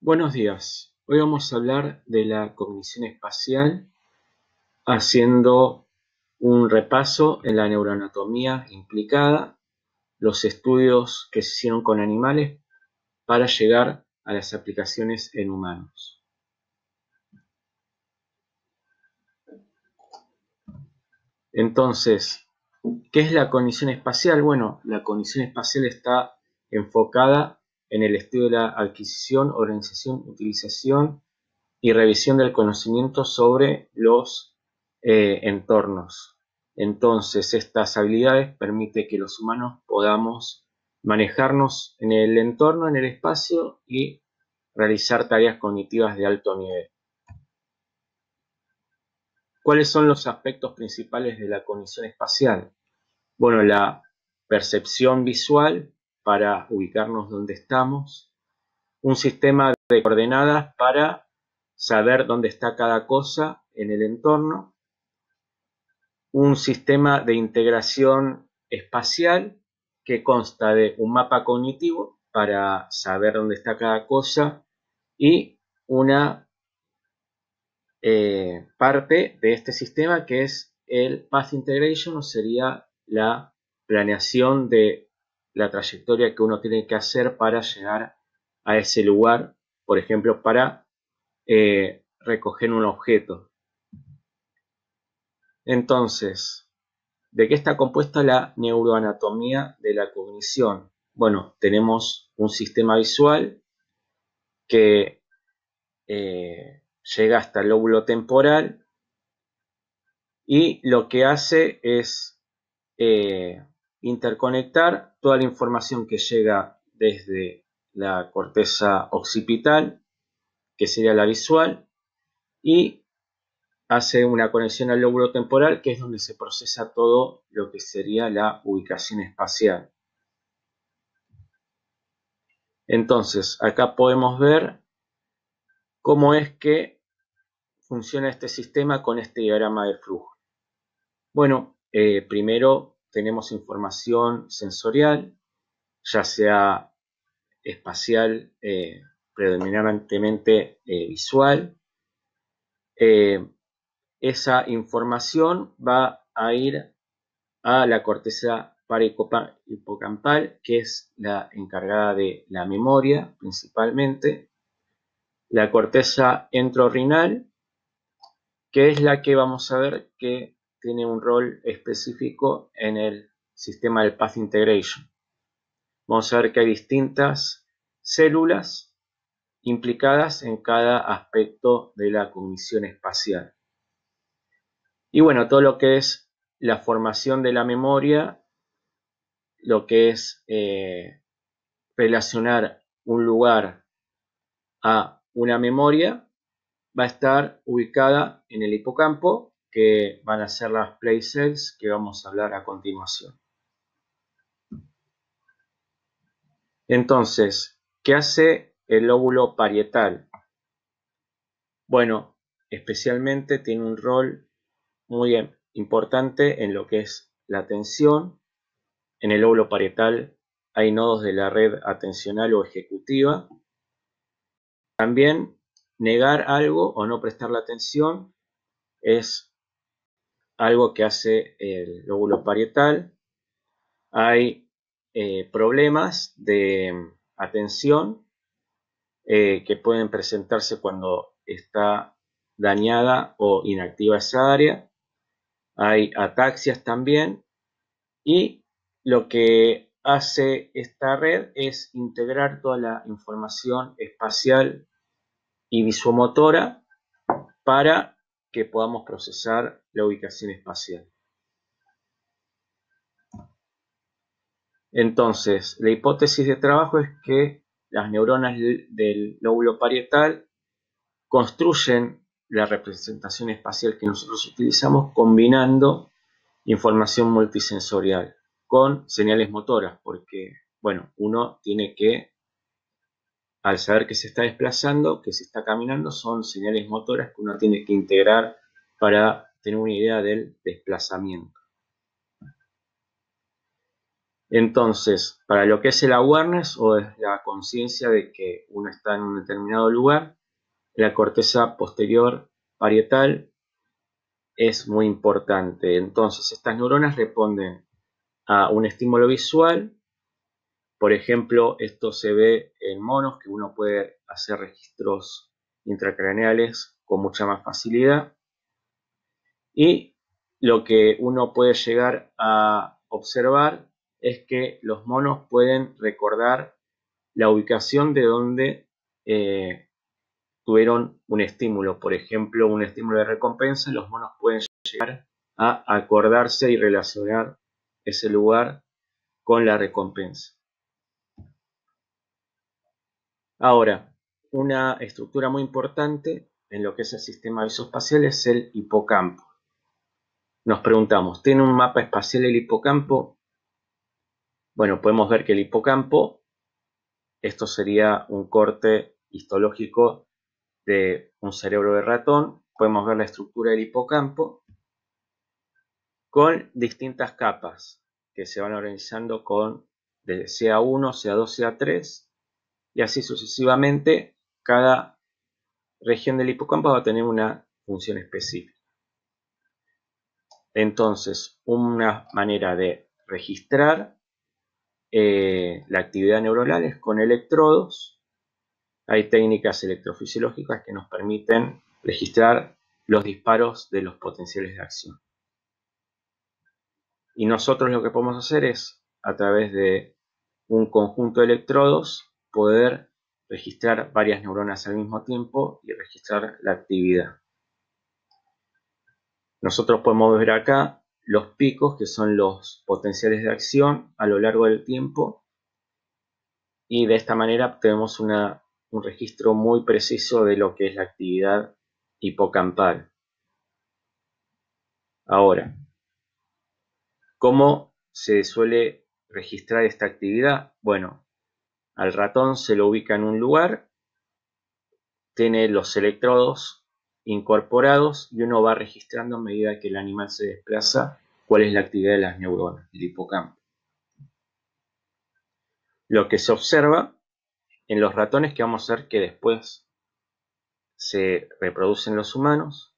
Buenos días. Hoy vamos a hablar de la cognición espacial haciendo un repaso en la neuroanatomía implicada, los estudios que se hicieron con animales para llegar a las aplicaciones en humanos. Entonces, ¿qué es la cognición espacial? Bueno, la cognición espacial está enfocada en el estudio de la adquisición, organización, utilización y revisión del conocimiento sobre los eh, entornos. Entonces, estas habilidades permiten que los humanos podamos manejarnos en el entorno, en el espacio y realizar tareas cognitivas de alto nivel. ¿Cuáles son los aspectos principales de la cognición espacial? Bueno, la percepción visual, para ubicarnos donde estamos, un sistema de coordenadas para saber dónde está cada cosa en el entorno, un sistema de integración espacial que consta de un mapa cognitivo para saber dónde está cada cosa y una eh, parte de este sistema que es el Path Integration, o sería la planeación de la trayectoria que uno tiene que hacer para llegar a ese lugar, por ejemplo, para eh, recoger un objeto. Entonces, ¿de qué está compuesta la neuroanatomía de la cognición? Bueno, tenemos un sistema visual que eh, llega hasta el lóbulo temporal y lo que hace es eh, interconectar toda la información que llega desde la corteza occipital, que sería la visual, y hace una conexión al lóbulo temporal, que es donde se procesa todo lo que sería la ubicación espacial. Entonces, acá podemos ver cómo es que funciona este sistema con este diagrama de flujo. Bueno, eh, primero tenemos información sensorial, ya sea espacial, eh, predominantemente eh, visual. Eh, esa información va a ir a la corteza hipocampal, que es la encargada de la memoria principalmente, la corteza entorrinal, que es la que vamos a ver que tiene un rol específico en el sistema del Path Integration. Vamos a ver que hay distintas células implicadas en cada aspecto de la cognición espacial. Y bueno, todo lo que es la formación de la memoria, lo que es eh, relacionar un lugar a una memoria, va a estar ubicada en el hipocampo que van a ser las play cells, que vamos a hablar a continuación. Entonces, ¿qué hace el lóbulo parietal? Bueno, especialmente tiene un rol muy em, importante en lo que es la atención. En el lóbulo parietal hay nodos de la red atencional o ejecutiva. También negar algo o no prestar la atención es algo que hace el lóbulo parietal. Hay eh, problemas de mm, atención eh, que pueden presentarse cuando está dañada o inactiva esa área. Hay ataxias también. Y lo que hace esta red es integrar toda la información espacial y visuomotora para que podamos procesar la ubicación espacial. Entonces, la hipótesis de trabajo es que las neuronas del lóbulo parietal construyen la representación espacial que nosotros utilizamos combinando información multisensorial con señales motoras, porque, bueno, uno tiene que al saber que se está desplazando, que se está caminando, son señales motoras que uno tiene que integrar para tener una idea del desplazamiento. Entonces, para lo que es el awareness o la conciencia de que uno está en un determinado lugar, la corteza posterior parietal es muy importante. Entonces, estas neuronas responden a un estímulo visual, por ejemplo, esto se ve en monos, que uno puede hacer registros intracraneales con mucha más facilidad. Y lo que uno puede llegar a observar es que los monos pueden recordar la ubicación de donde eh, tuvieron un estímulo. Por ejemplo, un estímulo de recompensa, los monos pueden llegar a acordarse y relacionar ese lugar con la recompensa. Ahora, una estructura muy importante en lo que es el sistema visoespacial es el hipocampo. Nos preguntamos, ¿tiene un mapa espacial el hipocampo? Bueno, podemos ver que el hipocampo, esto sería un corte histológico de un cerebro de ratón. Podemos ver la estructura del hipocampo con distintas capas que se van organizando con sea CA1, CA2, CA3 y así sucesivamente cada región del hipocampo va a tener una función específica. Entonces, una manera de registrar eh, la actividad neuronal es con electrodos. Hay técnicas electrofisiológicas que nos permiten registrar los disparos de los potenciales de acción. Y nosotros lo que podemos hacer es, a través de un conjunto de electrodos, poder registrar varias neuronas al mismo tiempo y registrar la actividad. Nosotros podemos ver acá los picos, que son los potenciales de acción a lo largo del tiempo, y de esta manera obtenemos un registro muy preciso de lo que es la actividad hipocampal. Ahora, ¿cómo se suele registrar esta actividad? Bueno, al ratón se lo ubica en un lugar, tiene los electrodos incorporados y uno va registrando a medida que el animal se desplaza cuál es la actividad de las neuronas, del hipocampo. Lo que se observa en los ratones que vamos a ver que después se reproducen los humanos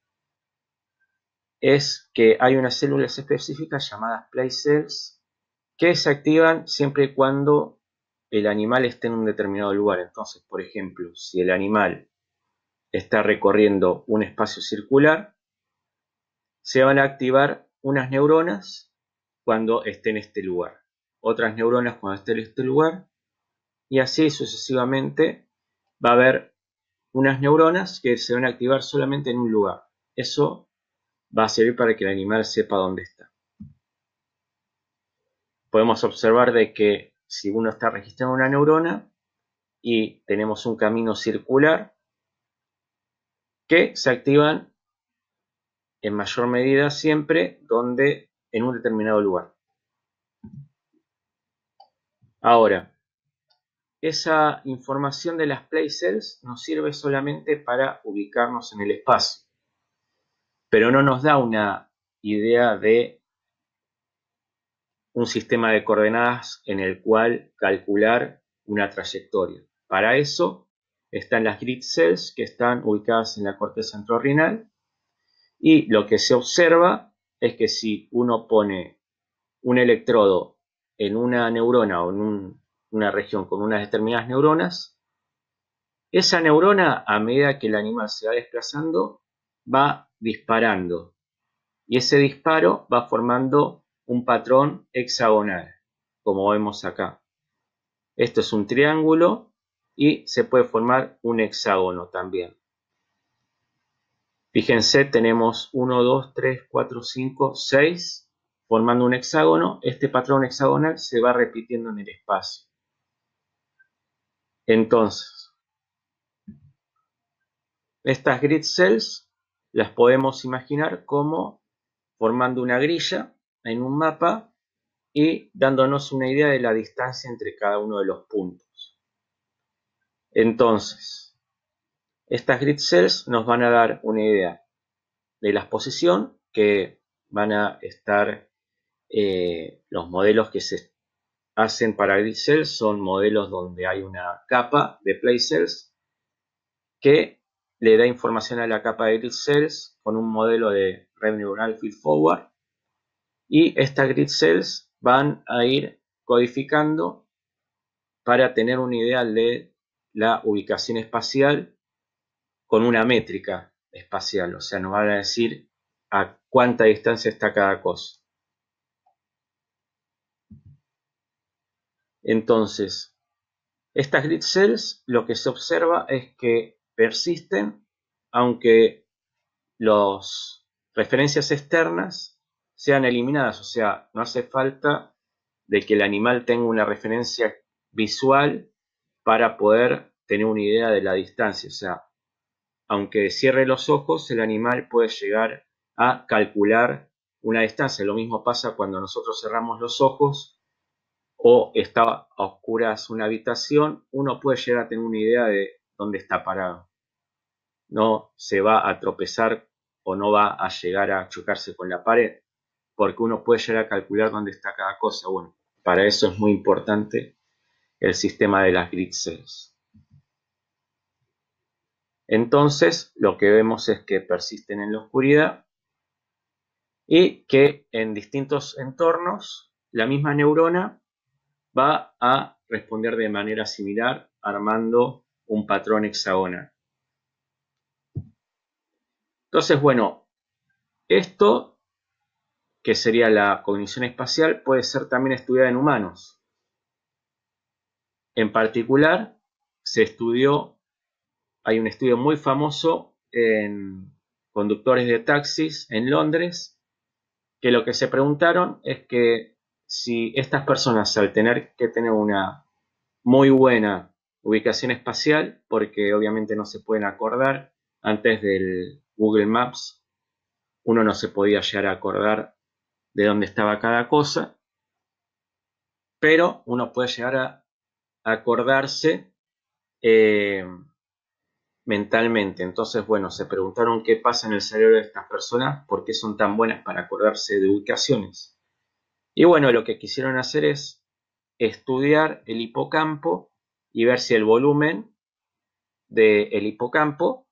es que hay unas células específicas llamadas play cells que se activan siempre y cuando el animal esté en un determinado lugar. Entonces, por ejemplo, si el animal está recorriendo un espacio circular, se van a activar unas neuronas cuando esté en este lugar, otras neuronas cuando esté en este lugar, y así sucesivamente va a haber unas neuronas que se van a activar solamente en un lugar. Eso va a servir para que el animal sepa dónde está. Podemos observar de que si uno está registrando una neurona y tenemos un camino circular que se activan en mayor medida siempre donde en un determinado lugar. Ahora, esa información de las play cells nos sirve solamente para ubicarnos en el espacio, pero no nos da una idea de un sistema de coordenadas en el cual calcular una trayectoria. Para eso están las grid cells que están ubicadas en la corteza centrorrinal y lo que se observa es que si uno pone un electrodo en una neurona o en una región con unas determinadas neuronas, esa neurona a medida que el animal se va desplazando va disparando y ese disparo va formando un patrón hexagonal, como vemos acá. Esto es un triángulo y se puede formar un hexágono también. Fíjense, tenemos 1, 2, 3, 4, 5, 6 formando un hexágono. Este patrón hexagonal se va repitiendo en el espacio. Entonces, estas grid cells las podemos imaginar como formando una grilla en un mapa y dándonos una idea de la distancia entre cada uno de los puntos. Entonces, estas grid cells nos van a dar una idea de la posición que van a estar eh, los modelos que se hacen para grid cells son modelos donde hay una capa de play cells que le da información a la capa de grid cells con un modelo de red neural feed forward y estas grid cells van a ir codificando para tener una idea de la ubicación espacial con una métrica espacial, o sea, nos van a decir a cuánta distancia está cada cosa. Entonces, estas grid cells lo que se observa es que persisten, aunque las referencias externas sean eliminadas. O sea, no hace falta de que el animal tenga una referencia visual para poder tener una idea de la distancia. O sea, aunque cierre los ojos, el animal puede llegar a calcular una distancia. Lo mismo pasa cuando nosotros cerramos los ojos o está a oscuras una habitación, uno puede llegar a tener una idea de dónde está parado. No se va a tropezar o no va a llegar a chocarse con la pared porque uno puede llegar a calcular dónde está cada cosa. Bueno, para eso es muy importante el sistema de las grid cells. Entonces, lo que vemos es que persisten en la oscuridad y que en distintos entornos la misma neurona va a responder de manera similar armando un patrón hexagonal. Entonces, bueno, esto que sería la cognición espacial, puede ser también estudiada en humanos. En particular, se estudió, hay un estudio muy famoso en conductores de taxis en Londres, que lo que se preguntaron es que si estas personas al tener que tener una muy buena ubicación espacial, porque obviamente no se pueden acordar, antes del Google Maps uno no se podía llegar a acordar de dónde estaba cada cosa, pero uno puede llegar a acordarse eh, mentalmente. Entonces, bueno, se preguntaron qué pasa en el cerebro de estas personas, por qué son tan buenas para acordarse de ubicaciones. Y bueno, lo que quisieron hacer es estudiar el hipocampo y ver si el volumen del hipocampo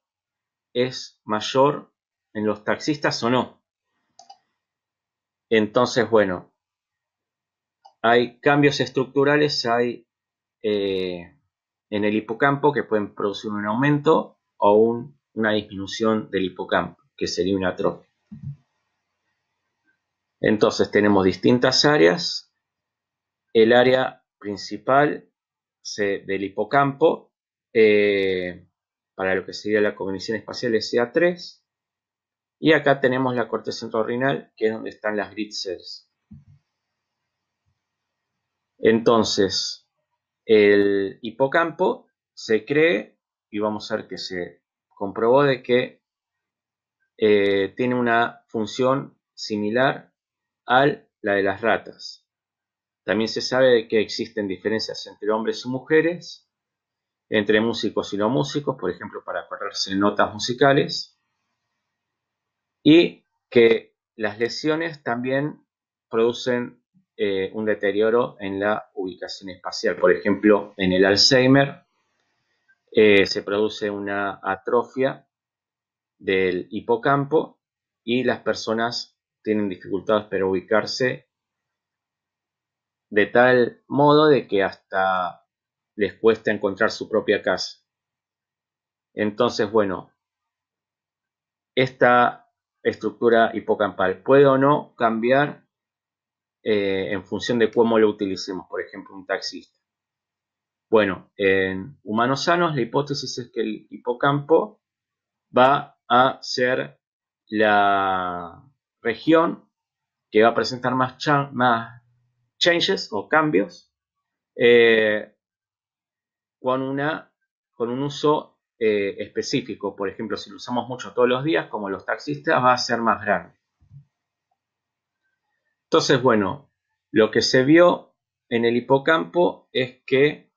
es mayor en los taxistas o no. Entonces, bueno, hay cambios estructurales, hay eh, en el hipocampo que pueden producir un aumento o una disminución del hipocampo, que sería una atrofia. Entonces tenemos distintas áreas. El área principal del hipocampo, eh, para lo que sería la cognición espacial, es CA3. Y acá tenemos la corteza renal, que es donde están las grid cells. Entonces, el hipocampo se cree, y vamos a ver que se comprobó de que eh, tiene una función similar a la de las ratas. También se sabe que existen diferencias entre hombres y mujeres, entre músicos y no músicos, por ejemplo, para correrse notas musicales y que las lesiones también producen eh, un deterioro en la ubicación espacial. Por ejemplo, en el Alzheimer eh, se produce una atrofia del hipocampo y las personas tienen dificultades para ubicarse de tal modo de que hasta les cuesta encontrar su propia casa. Entonces, bueno, esta estructura hipocampal. Puede o no cambiar eh, en función de cómo lo utilicemos, por ejemplo, un taxista. Bueno, en humanos sanos la hipótesis es que el hipocampo va a ser la región que va a presentar más, más changes o cambios eh, con, una, con un uso eh, específico. Por ejemplo, si lo usamos mucho todos los días, como los taxistas, va a ser más grande. Entonces, bueno, lo que se vio en el hipocampo es que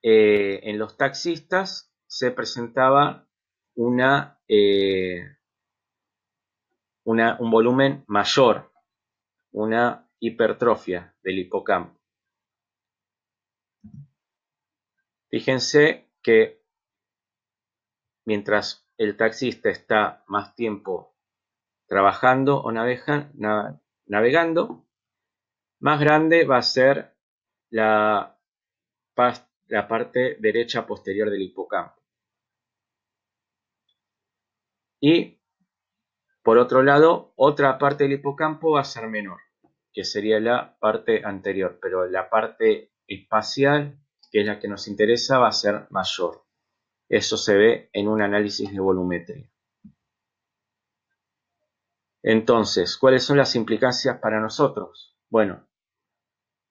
eh, en los taxistas se presentaba una, eh, una, un volumen mayor, una hipertrofia del hipocampo. Fíjense que mientras el taxista está más tiempo trabajando o navegando, más grande va a ser la, la parte derecha posterior del hipocampo. Y por otro lado, otra parte del hipocampo va a ser menor, que sería la parte anterior, pero la parte espacial, que es la que nos interesa, va a ser mayor. Eso se ve en un análisis de volumetría. Entonces, ¿cuáles son las implicancias para nosotros? Bueno,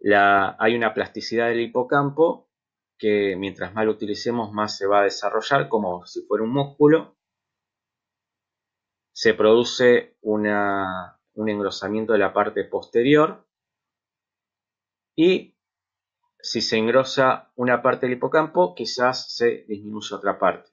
hay una plasticidad del hipocampo que mientras más lo utilicemos más se va a desarrollar como si fuera un músculo. Se produce un engrosamiento de la parte posterior y si se engrosa una parte del hipocampo, quizás se disminuye otra parte.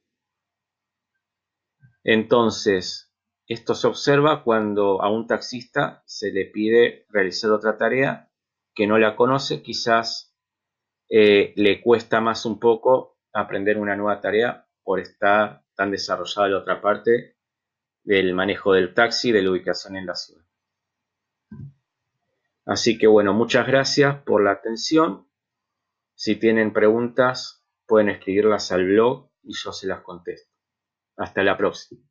Entonces, esto se observa cuando a un taxista se le pide realizar otra tarea que no la conoce, quizás eh, le cuesta más un poco aprender una nueva tarea por estar tan desarrollada la otra parte del manejo del taxi, de la ubicación en la ciudad. Así que bueno, muchas gracias por la atención si tienen preguntas, pueden escribirlas al blog y yo se las contesto. Hasta la próxima.